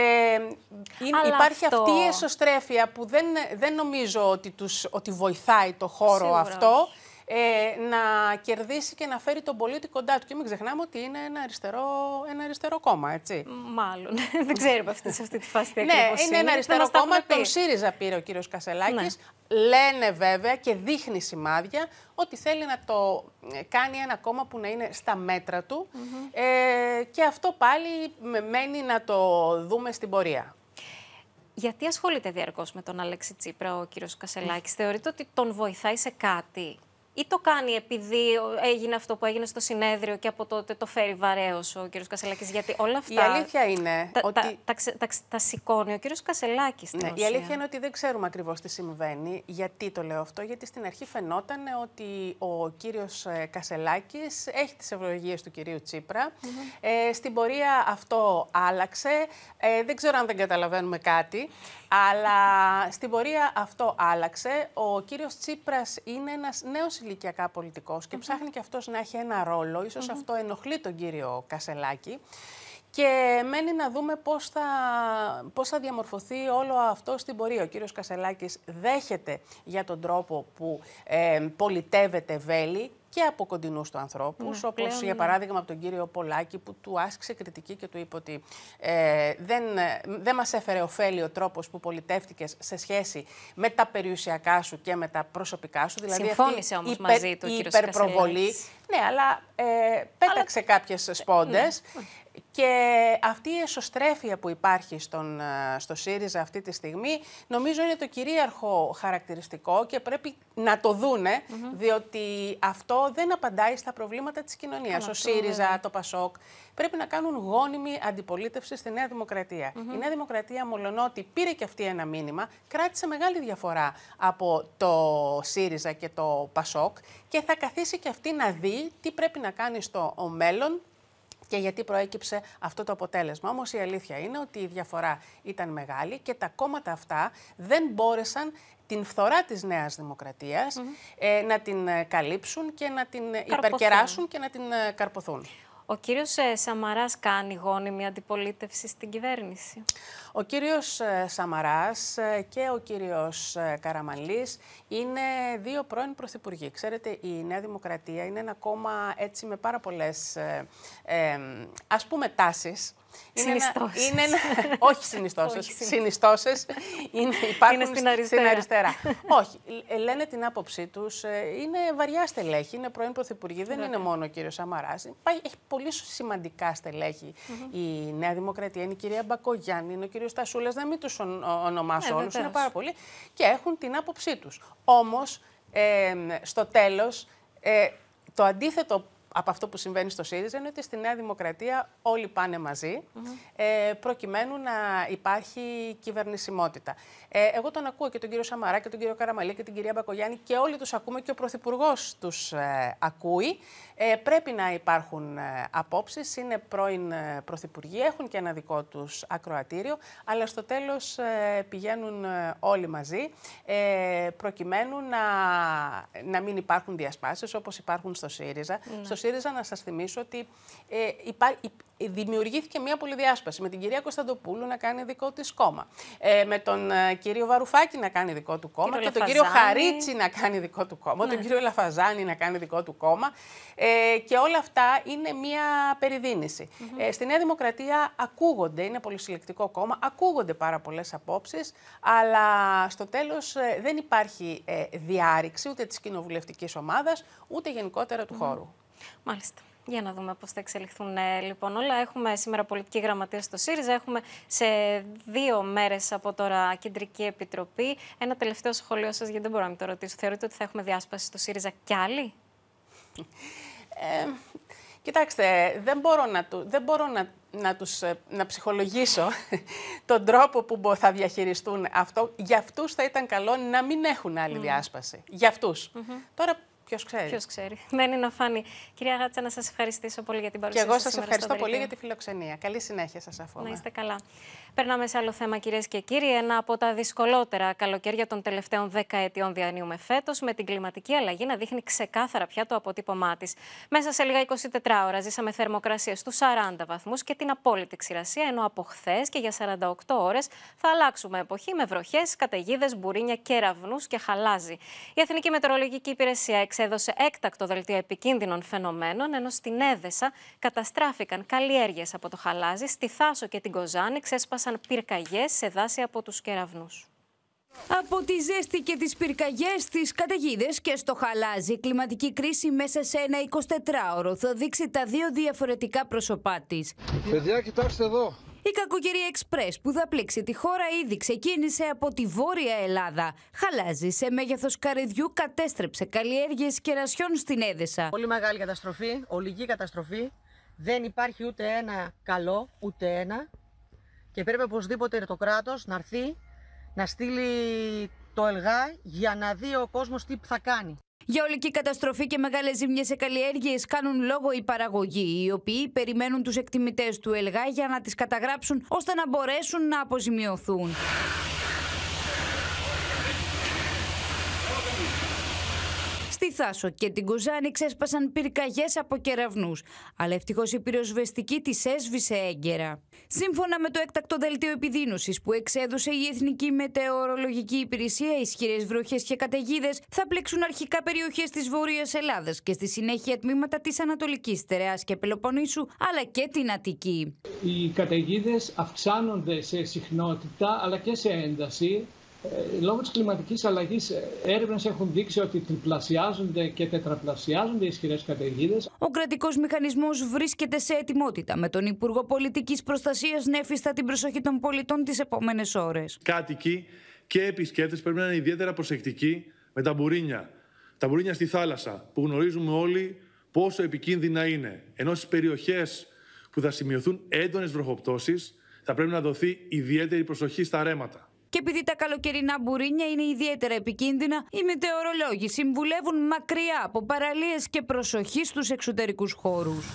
είναι, υπάρχει αυτή η εσωστρέφεια που δεν, δεν νομίζω ότι, τους, ότι βοηθάει το χώρο αυτό ε, να κερδίσει και να φέρει τον πολίτη κοντά του. Και μην ξεχνάμε ότι είναι ένα αριστερό, ένα αριστερό κόμμα, έτσι. Μάλλον. Δεν ξέρουμε αυτή, αυτή τη φάση τι Ναι, είναι, ένα αριστερό κόμμα. Τον ΣΥΡΙΖΑ πήρε ο κύριος Κασελάκης. Ναι. Λένε βέβαια και δείχνει σημάδια ότι θέλει να το ε, κάνει ένα κόμμα που να είναι στα μέτρα του. ε, και αυτό πάλι μένει να το δούμε στην πορεία. Γιατί ασχολείται διαρκώς με τον Αλέξη Τσίπρα ο κύριος Κασελάκης, mm. Θεωρείτε ότι τον βοηθάει σε κάτι ή το κάνει επειδή έγινε αυτό που έγινε στο συνέδριο και από τότε το φέρει βαρέως ο κ. Κασελάκης. Γιατί όλα αυτά. Η αλήθεια είναι. Τα, ότι... τα, τα, τα σηκώνει ο κ. Κασελάκης. Ναι, η αλήθεια είναι ότι δεν ξέρουμε ακριβώς τι συμβαίνει. Γιατί το λέω αυτό, Γιατί στην αρχή φαινόταν ότι ο κ. Ε, Κασελάκης έχει τις ευλογίες του κυρίου Τσίπρα. ε, στην πορεία αυτό άλλαξε. Ε, δεν ξέρω αν δεν καταλαβαίνουμε κάτι. Αλλά στην πορεία αυτό άλλαξε. Ο κύριος Τσίπρας είναι ένας νέος ηλικιακά πολιτικός και ψάχνει και αυτός να έχει ένα ρόλο. σω αυτό ενοχλεί τον κύριο Κασελάκη. Και μένει να δούμε πώς θα, πώς θα διαμορφωθεί όλο αυτό στην πορεία. Ο κύριος Κασελάκης δέχεται για τον τρόπο που ε, πολιτεύεται βέλη και από κοντινούς του ανθρώπους, ναι, όπως για παράδειγμα από τον κύριο Πολάκη, που του άσκησε κριτική και του είπε ότι ε, δεν, ε, δεν μας έφερε ωφέλη ο τρόπος που πολιτεύτηκες σε σχέση με τα περιουσιακά σου και με τα προσωπικά σου. Δηλαδή, Συμφώνησε όμως μαζί του, η υπερ, υπερπροβολή ναι, αλλά ε, πέταξε κάποιες σπόντες. Ναι, ναι. Και αυτή η εσωστρέφεια που υπάρχει στον, ε, στο ΣΥΡΙΖΑ αυτή τη στιγμή νομίζω είναι το κυρίαρχο χαρακτηριστικό και πρέπει να το δούνε, διότι αυτό δεν απαντάει στα προβλήματα της κοινωνίας. ο ΣΥΡΙΖΑ, το ΠΑΣΟΚ πρέπει να κάνουν γόνιμη αντιπολίτευση στη Νέα Η Νέα Δημοκρατία, μολονότι πήρε και αυτή ένα μήνυμα, κράτησε μεγάλη διαφορά από το ΣΥΡΙΖΑ και το ΠΑΣΟΚ και θα καθίσει και αυτή να δει τι πρέπει να κάνει στο μέλλον και γιατί προέκυψε αυτό το αποτέλεσμα. Όμως η αλήθεια είναι ότι η διαφορά ήταν μεγάλη και τα κόμματα αυτά δεν μπόρεσαν την φθορά της Νέας ε, να την ε, καλύψουν και να την ε, υπερκεράσουν και να την ε, καρποθούν. Ο κύριος ε, Σαμαράς κάνει γόνιμη αντιπολίτευση στην κυβέρνηση. Ο κύριος ε, Σαμαράς ε, και ο κύριος Καραμαλής είναι δύο πρώην πρωθυπουργοί. Ξέρετε, η Νέα Δημοκρατία είναι ένα κόμμα έτσι με πάρα πολλές, ε, ας πούμε, τάσεις είναι ένα, όχι συνιστώσεις. συνιστώσεις είναι, υπάρχουν είναι στην αριστερά. όχι, ε, λένε την άποψή τους. Ε, είναι βαριά στελέχη, είναι πρώην πρωθυπουργή, Δεν είναι μόνο ο κύριος Σαμαράς. Έχει πολύ σημαντικά στελέχη. Η Νέα Δημοκρατία είναι η κυρία Μπακογιάννη, είναι ο κύριος Τασούλας, Να μην τους ονομάσω ε, όλους, είναι πάρα πολύ. Και έχουν την άποψή τους. Όμως, στο τέλος, ε, το αντίθετο από αυτό που συμβαίνει στο ΣΥΡΙΖΑ είναι ότι στη Νέα Δημοκρατία όλοι πάνε μαζί, ε, προκειμένου να υπάρχει κυβερνησιμότητα. Ε, εγώ τον ακούω και τον κύριο Σαμαρά και τον κύριο Καραμαλή και την κυρία Μπακογιάννη και όλοι τους ακούμε και ο Πρωθυπουργός τους ε, ακούει. Ε, πρέπει να υπάρχουν ε, απόψεις, είναι πρώην ε, Πρωθυπουργοί, έχουν και ένα δικό τους ακροατήριο, αλλά στο τέλος πηγαίνουν όλοι μαζί, προκειμένου να, να μην υπάρχουν διασπάσεις όπως υπάρχουν στο ΣΥΡΙΖΑ. Ναι. ΣΥΡΙΖΑ, να σας θυμίσω ότι ε, υπά, ε, δημιουργήθηκε μια πολυδιάσπαση με την κυρία Κωνσταντοπούλου να κάνει δικό της κόμμα. Ε, με τον ε, κύριο Βαρουφάκη να κάνει δικό του κόμμα κύριο και τον κύριο Χαρίτσι να κάνει δικό του κόμμα, ναι. τον κύριο Λαφαζάνη να κάνει δικό του κόμμα. Ε, και όλα αυτά είναι μια περιδινηση ε, στη Νέα Δημοκρατία ακούγονται, είναι πολυσυλλεκτικό κόμμα, ακούγονται πάρα πολλές απόψεις, αλλά στο τέλος δεν υπάρχει ε, διάρρηξη ούτε της κοινοβουλευτικής ομάδας, ούτε γενικότερα του mm χώρου. Μάλιστα. Για να δούμε πώς θα εξελιχθούν ε, λοιπόν όλα. Έχουμε σήμερα πολιτική γραμματεία στο ΣΥΡΙΖΑ. Έχουμε σε δύο μέρες από τώρα κεντρική επιτροπή. Ένα τελευταίο σχόλιο σας, γιατί δεν μπορώ να το ρωτήσω. Θεωρείτε ότι θα έχουμε διάσπαση στο ΣΥΡΙΖΑ κι άλλοι. Ε, κοιτάξτε, δεν μπορώ να, του, δεν μπορώ να, τους, ε, να ψυχολογήσω τον τρόπο που θα διαχειριστούν αυτό. Για αυτούς θα ήταν καλό να μην έχουν άλλη διάσπαση. Για αυτούς. Τώρα Ποιος ξέρει. Ποιος ξέρει. Μένει να φάνει. Κυρία Γάτσα, να σας ευχαριστήσω πολύ για την παρουσία σας. Και εγώ σα ευχαριστώ πολύ για τη φιλοξενία. Καλή συνέχεια σας, αφού. Να είστε καλά. Περνάμε σε άλλο θέμα, κυρίες και κύριοι. Ένα από τα δυσκολότερα καλοκαίρια των τελευταίων δεκαετιών διανύουμε φέτος, με την κλιματική αλλαγή να δείχνει ξεκάθαρα πια το αποτύπωμά της. Μέσα σε λίγα 24 ώρα ζήσαμε θερμοκρασίες στου 40 βαθμούς και την απόλυτη ξηρασία, ενώ από χθες και για 48 ώρες θα αλλάξουμε εποχή με βροχές, καταιγίδες, μπουρίνια, κεραυνού και χαλάζι. Η Εθνική Μετεωρολογική Υπηρεσία εξέδωσε έκτακτο δελτίο επικίνδυνων φαινομένων, ενώ στην Έδεσα καταστράφηκαν καλλιέργειες από το χαλάζι, στη Θάσο και την Κοζάνη ξέσπασαν σαν πυρκαγιές σε δάση από τους κεραυνούς. Από τη ζέστη και τις πυρκαγιές, τις καταιγίδες και στο χαλάζι, η κλιματική κρίση μέσα σε ένα 24ωρο θα δείξει τα δύο διαφορετικά πρόσωπά της. Παιδιά, κοιτάξτε εδώ. Η κακοκαιρία εξπρές που θα πλήξει τη χώρα ήδη ξεκίνησε από τη Βόρεια Ελλάδα. Χαλάζι σε μέγεθος καρεδιού, κατέστρεψε καλλιέργειες κερασιών στην Έδεσα. Πολύ μεγάλη καταστροφή, ολική καταστροφή. Δεν υπάρχει ούτε ένα καλό, ούτε ένα και πρέπει οπωσδήποτε το κράτος να έρθει να στείλει το ΕΛΓΑ για να δει ο κόσμος τι θα κάνει. Για ολική καταστροφή και μεγάλες ζημιές σε καλλιέργειες κάνουν λόγο οι παραγωγοί, οι οποίοι περιμένουν τους εκτιμητές του ΕΛΓΑ για να τις καταγράψουν ώστε να μπορέσουν να αποζημιωθούν. Θάσο και την Κοζάνη ξέσπασαν πυρκαγιές από κεραυνούς, αλλά ευτυχώς η πυροσβεστική της έσβησε έγκαιρα. Σύμφωνα με το έκτακτο δελτίο επιδείνωσης που εξέδωσε η Εθνική Μετεωρολογική Υπηρεσία, ισχυρές βροχές και καταιγίδες θα πλέξουν αρχικά περιοχές της Βόρειας Ελλάδας και στη συνέχεια τμήματα της Ανατολικής Τερεάς και Πελοποννήσου, αλλά και την Αττική. Οι καταιγίδες αυξάνονται σε συχνότητα αλλά και σε ένταση ε, λόγω της κλιματικής αλλαγής ε, έρευνες έχουν δείξει ότι τριπλασιάζονται και τετραπλασιάζονται οι ισχυρές καταιγίδες. Ο κρατικός μηχανισμός βρίσκεται σε ετοιμότητα με τον Υπουργό Πολιτικής Προστασίας να εφιστά την προσοχή των πολιτών τις επόμενες ώρες. Κάτοικοι και επισκέπτες πρέπει να είναι ιδιαίτερα προσεκτικοί με τα μπουρίνια. Τα μπουρίνια στη θάλασσα που γνωρίζουμε όλοι πόσο επικίνδυνα είναι. Ενώ στις περιοχές που θα σημειωθούν έντονες βροχοπτώσεις θα πρέπει να δοθεί ιδιαίτερη προσοχή στα ρέματα και επειδή τα καλοκαιρινά μπουρίνια είναι ιδιαίτερα επικίνδυνα, οι μετεωρολόγοι συμβουλεύουν μακριά από παραλίες και προσοχή στους εξωτερικούς χώρους.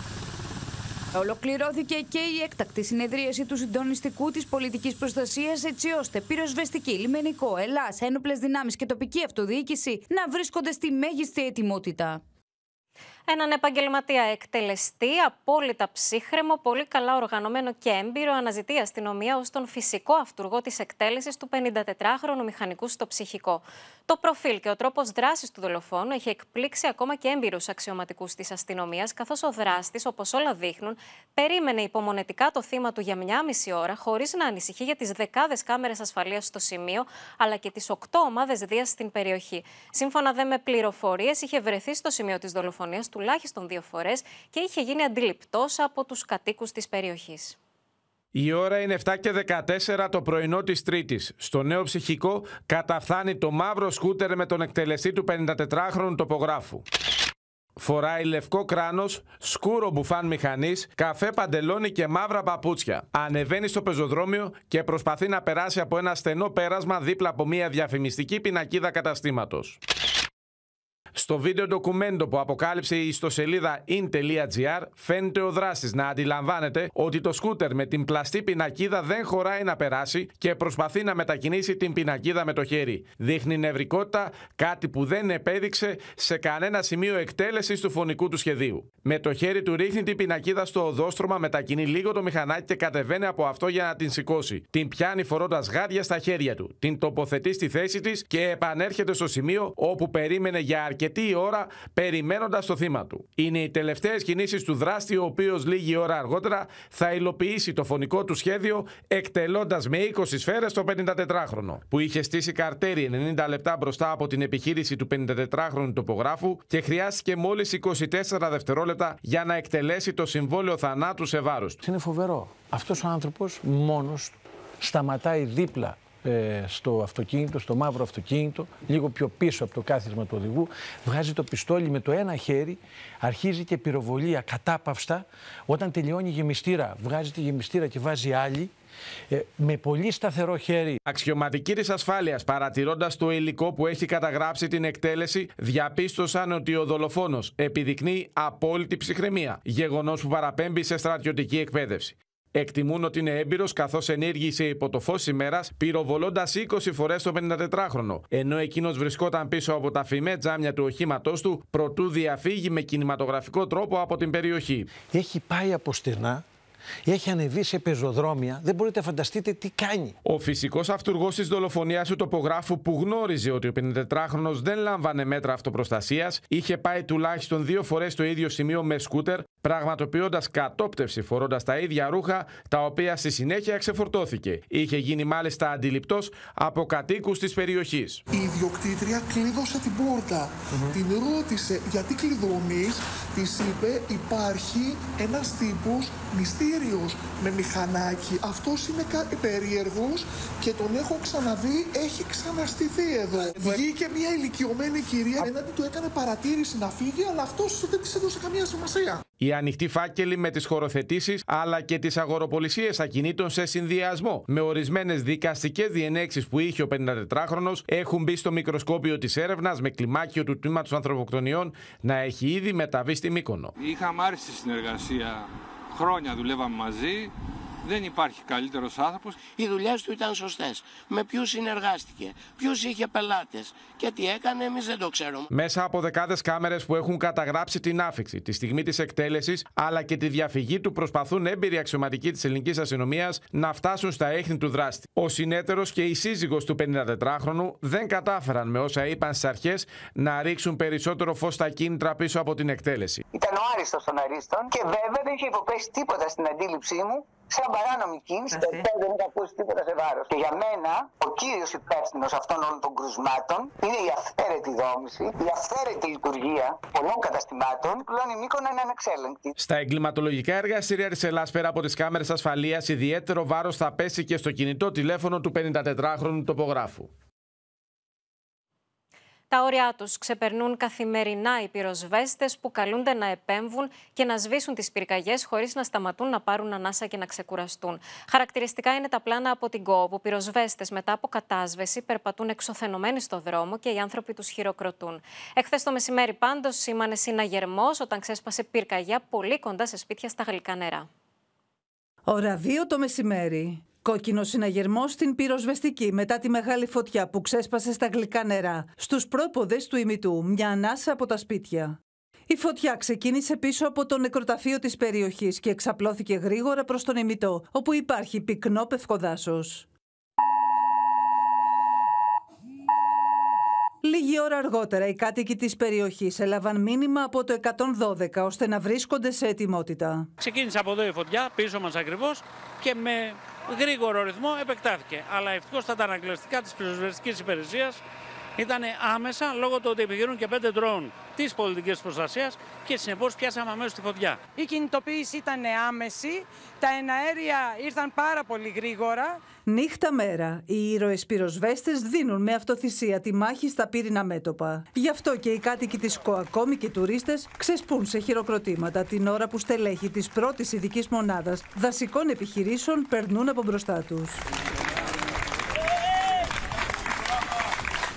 Ολοκληρώθηκε και η έκτακτη συνεδρίαση του συντονιστικού της πολιτικής προστασίας, έτσι ώστε πυροσβεστική, λιμενικό, Ελλάς, ένοπλες δυνάμεις και τοπική αυτοδιοίκηση να βρίσκονται στη μέγιστη ετοιμότητα. Έναν επαγγελματία εκτελεστή, απόλυτα ψύχρεμο, πολύ καλά οργανωμένο και έμπειρο, αναζητεί αστυνομία ως τον φυσικό αυτούργο της εκτέλεσης του 54χρονου μηχανικού στο ψυχικό. Το προφίλ και ο τρόπος δράσης του δολοφόνου έχει εκπλήξει ακόμα και έμπειρους αξιωματικούς της αστυνομίας, καθώς ο δράστης, όπως όλα δείχνουν, περίμενε υπομονετικά το θύμα του για μια μισή ώρα, χωρίς να ανησυχεί για τις δεκάδες κάμερες ασφαλείας στο σημείο, αλλά και τις οκτώ ομάδες Δίας στην περιοχή. Σύμφωνα δε με πληροφορίες, είχε βρεθεί στο σημείο της δολοφονίας τουλάχιστον δύο φορές και είχε γίνει αντιληπτός από τους κατοίκους της περιοχής. Η ώρα είναι 7 και 14 το πρωινό της Τρίτης. Στο νέο ψυχικό καταφθάνει το μαύρο σκούτερ με τον εκτελεστή του 54χρονου τοπογράφου. Φοράει λευκό κράνος, σκούρο μπουφάν μηχανής, καφέ παντελόνι και μαύρα παπούτσια. Ανεβαίνει στο πεζοδρόμιο και προσπαθεί να περάσει από ένα στενό πέρασμα δίπλα από μια διαφημιστική πινακίδα καταστήματος στο βίντεο ντοκουμέντο που αποκάλυψε η ιστοσελίδα in.gr φαίνεται ο δράστης να αντιλαμβάνεται ότι το σκούτερ με την πλαστή πινακίδα δεν χωράει να περάσει και προσπαθεί να μετακινήσει την πινακίδα με το χέρι. Δείχνει νευρικότητα, κάτι που δεν επέδειξε σε κανένα σημείο εκτέλεσης του φωνικού του σχεδίου. Με το χέρι του ρίχνει την πινακίδα στο οδόστρωμα, μετακινεί λίγο το μηχανάκι και κατεβαίνει από αυτό για να την σηκώσει. Την πιάνει φορώντας στα χέρια του, την τοποθετεί στη θέση της και επανέρχεται στο σημείο όπου περίμενε για αρκετή αρκετή ώρα περιμένοντας το θύμα του. Είναι οι τελευταίες κινήσεις του δράστη, ο οποίος λίγη ώρα αργότερα θα υλοποιήσει το φωνικό του σχέδιο εκτελώντας με 20 σφαίρες το 54χρονο, που είχε στήσει καρτέρι 90 λεπτά μπροστά από την επιχείρηση του 54χρονου τοπογράφου και χρειάστηκε μόλις 24 δευτερόλεπτα για να εκτελέσει το συμβόλαιο θανάτου σε βάρος του. Είναι φοβερό. Αυτός ο άνθρωπος μόνος σταματάει δίπλα ε, στο αυτοκίνητο, στο μαύρο αυτοκίνητο, λίγο πιο πίσω από το κάθισμα του οδηγού, βγάζει το πιστόλι με το ένα χέρι, αρχίζει και πυροβολεί ακατάπαυστα. Όταν τελειώνει η γεμιστήρα, βγάζει τη γεμιστήρα και βάζει άλλη. Ε, με πολύ σταθερό χέρι. Αξιωματική της ασφάλειας, παρατηρώντας το υλικό που έχει καταγράψει την εκτέλεση, διαπίστωσαν ότι ο δολοφόνος επιδεικνύει απόλυτη ψυχραιμία. Γεγονός που παραπέμπει σε στρατιωτική εκπαίδευση. Εκτιμούν ότι είναι έμπειρος καθώς ενήργησε υπό το φως ημέρας, πυροβολώντας 20 φορές το 54χρονο. Ενώ εκείνος βρισκόταν πίσω από τα φημέ τζάμια του οχήματός του, προτού διαφύγει με κινηματογραφικό τρόπο από την περιοχή. Έχει πάει από στενά έχει ανεβεί σε πεζοδρόμια. Δεν μπορείτε να φανταστείτε τι κάνει. Ο φυσικός αυτούργος της δολοφονίας του τοπογράφου που γνώριζε ότι ο 54χρονο δεν λάμβανε μέτρα αυτοπροστασίας είχε πάει τουλάχιστον δύο φορές στο ίδιο σημείο με σκούτερ, πραγματοποιώντας κατόπτευση φορώντας τα ίδια ρούχα, τα οποία στη συνέχεια ξεφορτώθηκε. Είχε γίνει μάλιστα αντιληπτός από κατοίκους της περιοχής. Η ιδιοκτήτρια κλείδωσε την πόρτα. Την ρώτησε γιατί κλειδώνεις Της είπε υπάρχει ένας τύπος μυστήριος με μηχανάκι. Αυτός είναι κάτι περίεργος και τον έχω ξαναδεί, έχει ξαναστηθεί εδώ. Βγήκε μια ηλικιωμένη κυρία, έναντι του έκανε παρατήρηση να φύγει, αλλά αυτός δεν της έδωσε καμία σημασία. Οι ανοιχτοί φάκελοι με τις χωροθετήσεις αλλά και τις αγοροπολισίες ακινήτων σε συνδυασμό με ορισμένες δικαστικές διενέξεις που είχε ο 54χρονο έχουν μπει στο μικροσκόπιο της έρευνας με κλιμάκιο του τμήματος ανθρωποκτονιών να έχει ήδη μεταβεί στη Μύκονο. Είχαμε άριστη συνεργασία. Χρόνια δουλεύαμε μαζί. Δεν υπάρχει καλύτερος άνθρωπος. Οι δουλειές του ήταν σωστές. Με ποιους συνεργάστηκε, ποιους είχε πελάτες και τι έκανε, εμείς δεν το ξέρουμε. Μέσα από δεκάδες κάμερες που έχουν καταγράψει την άφηξη, τη στιγμή της εκτέλεσης αλλά και τη διαφυγή του προσπαθούν έμπειροι αξιωματικοί της ελληνικής αστυνομίας να φτάσουν στα έχνη του δράστη. Ο συνέτερος και η σύζυγος του 54χρονου δεν κατάφεραν με όσα είπαν στις αρχές να ρίξουν περισσότερο φως στα κίνητρα πίσω από την εκτέλεση. Ήταν ο Άριστος των Αρίστων και βέβαια δεν είχε υποπέσει τίποτα στην αντίληψή μου σαν παράνομη κίνηση, το οποία δεν ακούσει τίποτα σε βάρος. Και για μένα, ο κύριος υπεύθυνος αυτών όλων των κρουσμάτων είναι η αυθαίρετη δόμηση, η αυθαίρετη λειτουργία πολλών καταστημάτων που λένε Μήκονα είναι ανεξέλεγκτη. Στα εγκληματολογικά εργαστήρια τη Ελλάδα, πέρα από τις κάμερες ασφαλείας, ιδιαίτερο βάρος θα πέσει και στο κινητό τηλέφωνο του 54χρονου τοπογράφου. Τα όρια τους ξεπερνούν καθημερινά οι πυροσβέστες που καλούνται να επέμβουν και να σβήσουν τις πυρκαγιές χωρίς να σταματούν να πάρουν ανάσα και να ξεκουραστούν. Χαρακτηριστικά είναι τα πλάνα από την ΚΟΟ που πυροσβέστες μετά από κατάσβεση περπατούν εξωθενωμένοι στο δρόμο και οι άνθρωποι τους χειροκροτούν. Εχθές το μεσημέρι, πάντως σήμανε συναγερμός όταν ξέσπασε πυρκαγιά πολύ κοντά σε σπίτια στα γλυκά νερά. Ωρα 2 το μεσημέρι. Κόκκινο συναγερμό στην πυροσβεστική μετά τη μεγάλη φωτιά που ξέσπασε στα γλυκά νερά, στους πρόποδες του ημιτού, μια ανάσα από τα σπίτια. Η φωτιά ξεκίνησε πίσω από το νεκροταφείο της περιοχής και εξαπλώθηκε γρήγορα προς τον ημιτό, όπου υπάρχει πυκνό πευκοδάσο. Λίγη ώρα αργότερα οι κάτοικοι της περιοχής έλαβαν μήνυμα από το 112 ώστε να βρίσκονται σε ετοιμότητα. Ξεκίνησε από εδώ η φωτιά, πίσω μας ακριβώς και με γρήγορο ρυθμό επεκτάθηκε. Αλλά ευτυχώς τα αναγκλαστικά τη πυροσβεστική υπηρεσία ήταν άμεσα λόγω του ότι επιχειρούν και πέντε ντρόουν της πολιτικής προστασίας και συνεπώς πιάσαμε αμέσως τη φωτιά. Η κινητοποίηση ήταν άμεση, τα εναέρια ήρθαν πάρα πολύ γρήγορα. Νύχτα μέρα, οι ήρωες πυροσβέστες δίνουν με αυτοθυσία τη μάχη στα πύρινα μέτωπα. Γι' αυτό και οι κάτοικοι της ΚΟΑΚΟΜΗ ακόμη και οι τουρίστες, ξεσπούν σε χειροκροτήματα την ώρα που στελέχη της πρώτης ειδικής μονάδας δασικών επιχειρήσεων περνούν από μπροστά τους.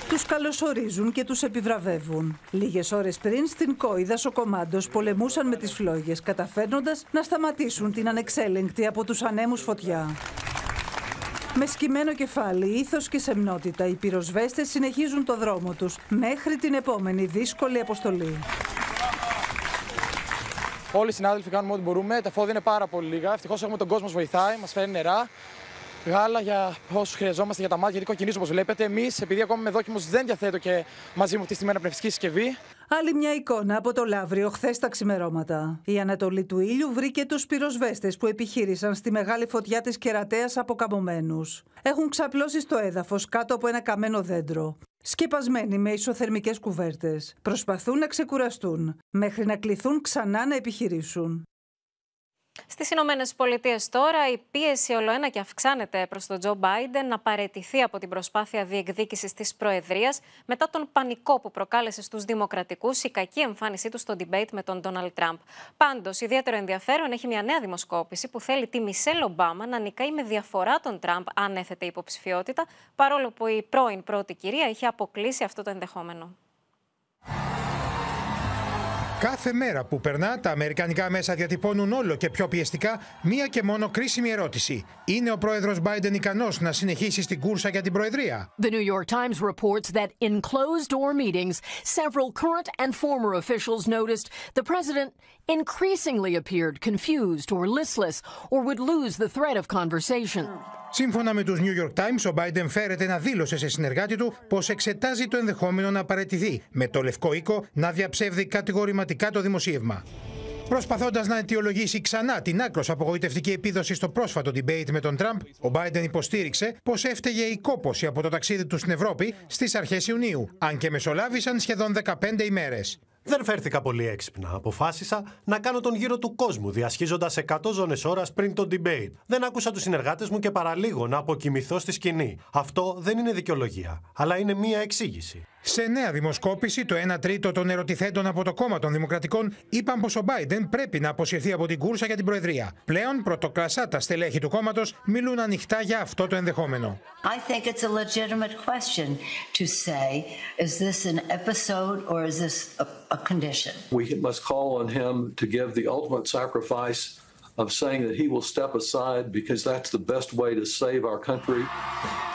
Τους καλωσορίζουν και τους επιβραβεύουν. Λίγες ώρες πριν στην Κόιδας ο κομμάντος πολεμούσαν με τις φλόγες, καταφέρνοντας να σταματήσουν την ανεξέλεγκτη από τους ανέμους φωτιά. Με σκημένο κεφάλι, ήθος και σεμνότητα, οι πυροσβέστες συνεχίζουν το δρόμο τους μέχρι την επόμενη δύσκολη αποστολή. Όλοι οι συνάδελφοι κάνουμε ό,τι μπορούμε. Τα φώδια είναι πάρα πολύ λίγα. Ευτυχώς έχουμε τον κόσμο βοηθάει, μας φέρνει νερά γάλα για όσους χρειαζόμαστε για τα μάτια, γιατί κοκκινίζουν όπως βλέπετε. Εμείς, επειδή ακόμα με δόκιμο, δεν διαθέτω και μαζί μου αυτή τη μέρα πνευστική συσκευή. Άλλη μια εικόνα από το Λαύριο χθες τα ξημερώματα. Η Ανατολή του ήλιου βρήκε τους πυροσβέστες που επιχείρησαν στη μεγάλη φωτιά της κερατέας αποκαμωμένου. Έχουν ξαπλώσει στο έδαφος κάτω από ένα καμένο δέντρο. Σκεπασμένοι με ισοθερμικές κουβέρτες. Προσπαθούν να ξεκουραστούν μέχρι να κληθούν ξανά να επιχειρήσουν. Στις Ηνωμένες Πολιτείες τώρα, η πίεση ολοένα και αυξάνεται προς τον Τζο Μπάιντεν να παραιτηθεί από την προσπάθεια διεκδίκησης της Προεδρίας μετά τον πανικό που προκάλεσε στους Δημοκρατικούς η κακή εμφάνισή του στο debate με τον Ντόναλτ Τραμπ. Πάντως, ιδιαίτερο ενδιαφέρον έχει μια νέα δημοσκόπηση που θέλει τη Μισελ Ομπάμα να νικάει με διαφορά τον Τραμπ αν έθετε υποψηφιότητα, παρόλο που η πρώην πρώτη κυρία είχε αποκλείσει αυτό το ενδεχόμενο. Κάθε μέρα που περνά, τα αμερικανικά μέσα διατυπώνουν όλο και πιο πιεστικά μία και μόνο κρίσιμη ερώτηση. Είναι ο πρόεδρος Biden ικανός να συνεχίσει στην κούρσα για την Προεδρία. The New York Times reports that in closed door meetings, several current and former officials noticed the president increasingly appeared confused or listless or would lose the thread of conversation. Σύμφωνα με τους New York Times, ο Biden φέρεται να δήλωσε σε συνεργάτη του πως εξετάζει το ενδεχόμενο να παραιτηθεί, με το Λευκό Οίκο να διαψεύδει κατηγορηματικά το δημοσίευμα. Προσπαθώντας να αιτιολογήσει ξανά την άκρος απογοητευτική επίδοση στο πρόσφατο debate με τον Τραμπ, ο Biden υποστήριξε πως έφταιγε η κόποση από το ταξίδι του στην Ευρώπη στις αρχές Ιουνίου, αν και μεσολάβησαν σχεδόν 15 ημέρες. Δεν φέρθηκα πολύ έξυπνα. Αποφάσισα να κάνω τον γύρο του κόσμου, διασχίζοντας 100 ζώνες ώρας πριν το debate. Δεν άκουσα τους συνεργάτες μου και παραλίγο να αποκοιμηθώ στη σκηνή. Αυτό δεν είναι δικαιολογία, αλλά είναι μία εξήγηση. Σε νέα δημοσκόπηση, το 1 τρίτο των ερωτηθέντων από το κόμμα των Δημοκρατικών είπαν πως ο Biden πρέπει να αποσυρθεί από την κούρσα για την Προεδρία. Πλέον, πρωτοκλασσά τα στελέχη του κόμματος μιλούν ανοιχτά για αυτό το ενδεχόμενο. I of saying that he will step aside because that's the best way to save our country.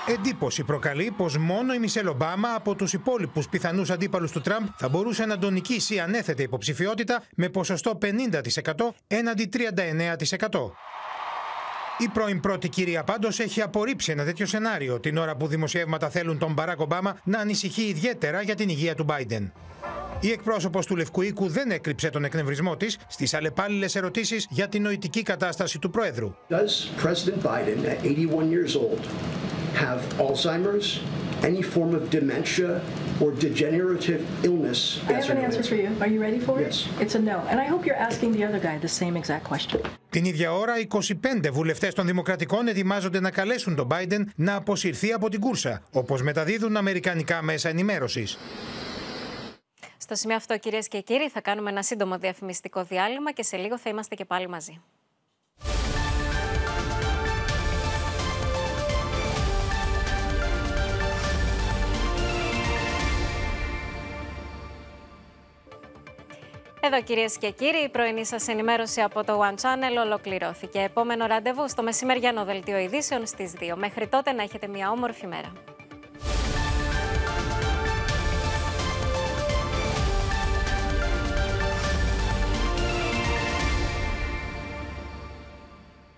Εντύπωση προκαλεί πως μόνο η Μισελ Ομπάμα από τους υπόλοιπους πιθανούς αντίπαλους του Τραμπ θα μπορούσε να τον νικήσει ανέθετε υποψηφιότητα με ποσοστό 50% έναντι 39%. Η πρώην πρώτη κυρία πάντως έχει απορρίψει ένα τέτοιο σενάριο την ώρα που δημοσιεύματα θέλουν τον Μπαράκ Ομπάμα να ανησυχεί ιδιαίτερα για την υγεία του Biden. Η εκπρόσωπος του Λευκού Οίκου δεν έκρυψε τον εκνευρισμό της στις αλλεπάλληλες ερωτήσεις για την νοητική κατάσταση του Προέδρου. Does President Biden at 81 years old have Alzheimer's, any form of dementia or degenerative illness? I have an answer for you. Are you ready for it? Yes. It's a no. And I hope you're asking the other guy the same exact question. Την ίδια ώρα, 25 βουλευτές των Δημοκρατικών ετοιμάζονται να καλέσουν τον Biden να αποσυρθεί από την κούρσα, όπως μεταδίδουν αμερικανικά μέσα ενημέρωσης. Στο σημείο αυτό, κυρίες και κύριοι, θα κάνουμε ένα σύντομο διαφημιστικό διάλειμμα και σε λίγο θα είμαστε και πάλι μαζί. Εδώ κυρίες και κύριοι, η πρωινή σας ενημέρωση από το One Channel ολοκληρώθηκε. Επόμενο ραντεβού στο μεσημεριανό δελτίο ειδήσεων στις 2. Μέχρι τότε να έχετε μια όμορφη μέρα.